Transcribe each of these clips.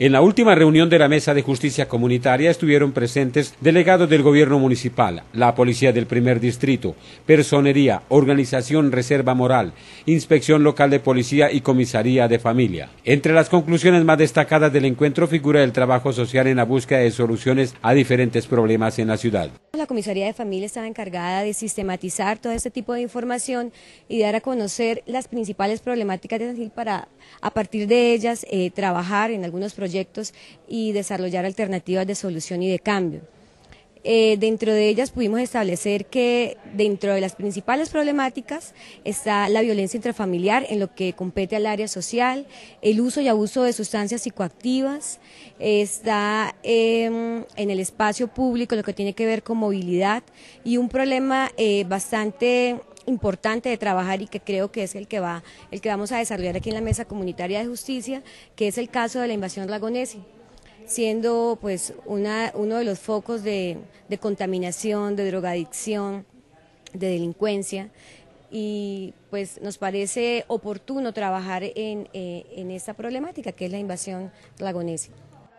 En la última reunión de la Mesa de Justicia Comunitaria estuvieron presentes delegados del Gobierno Municipal, la Policía del Primer Distrito, Personería, Organización Reserva Moral, Inspección Local de Policía y Comisaría de Familia. Entre las conclusiones más destacadas del encuentro figura el trabajo social en la búsqueda de soluciones a diferentes problemas en la ciudad. La Comisaría de Familia estaba encargada de sistematizar todo este tipo de información y dar a conocer las principales problemáticas de San para a partir de ellas eh, trabajar en algunos proyectos y desarrollar alternativas de solución y de cambio. Eh, dentro de ellas pudimos establecer que dentro de las principales problemáticas está la violencia intrafamiliar en lo que compete al área social, el uso y abuso de sustancias psicoactivas, está em, en el espacio público lo que tiene que ver con movilidad y un problema eh, bastante importante de trabajar y que creo que es el que va el que vamos a desarrollar aquí en la mesa comunitaria de justicia, que es el caso de la invasión lagonesi siendo pues una, uno de los focos de, contaminación, de drogadicción, de delincuencia y pues nos parece oportuno trabajar en, eh, en esta problemática que es la invasión lagonesa.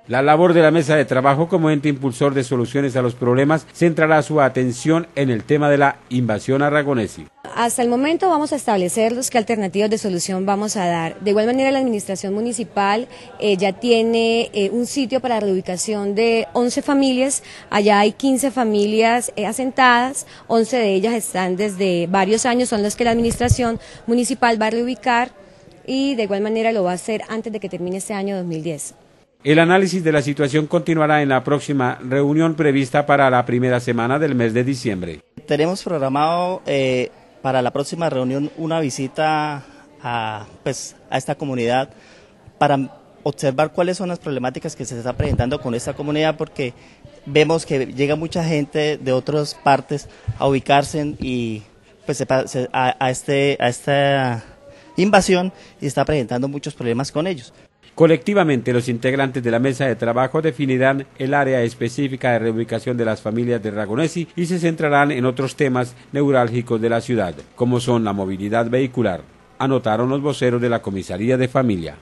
La labor de la mesa de trabajo como ente impulsor de soluciones a los problemas centrará su atención en el tema de la invasión aragonesa. Hasta el momento vamos a establecer los qué alternativas de solución vamos a dar. De igual manera, la administración municipal eh, ya tiene eh, un sitio para la reubicación de 11 familias. Allá hay 15 familias eh, asentadas, 11 de ellas están desde varios años, son las que la administración municipal va a reubicar y de igual manera lo va a hacer antes de que termine este año 2010. El análisis de la situación continuará en la próxima reunión prevista para la primera semana del mes de diciembre. Tenemos programado eh, para la próxima reunión una visita a, pues, a esta comunidad para observar cuáles son las problemáticas que se está presentando con esta comunidad porque vemos que llega mucha gente de otras partes a ubicarse y pues a, a este, a esta invasión y está presentando muchos problemas con ellos. Colectivamente, los integrantes de la mesa de trabajo definirán el área específica de reubicación de las familias de Ragonesi y se centrarán en otros temas neurálgicos de la ciudad, como son la movilidad vehicular, anotaron los voceros de la comisaría de familia.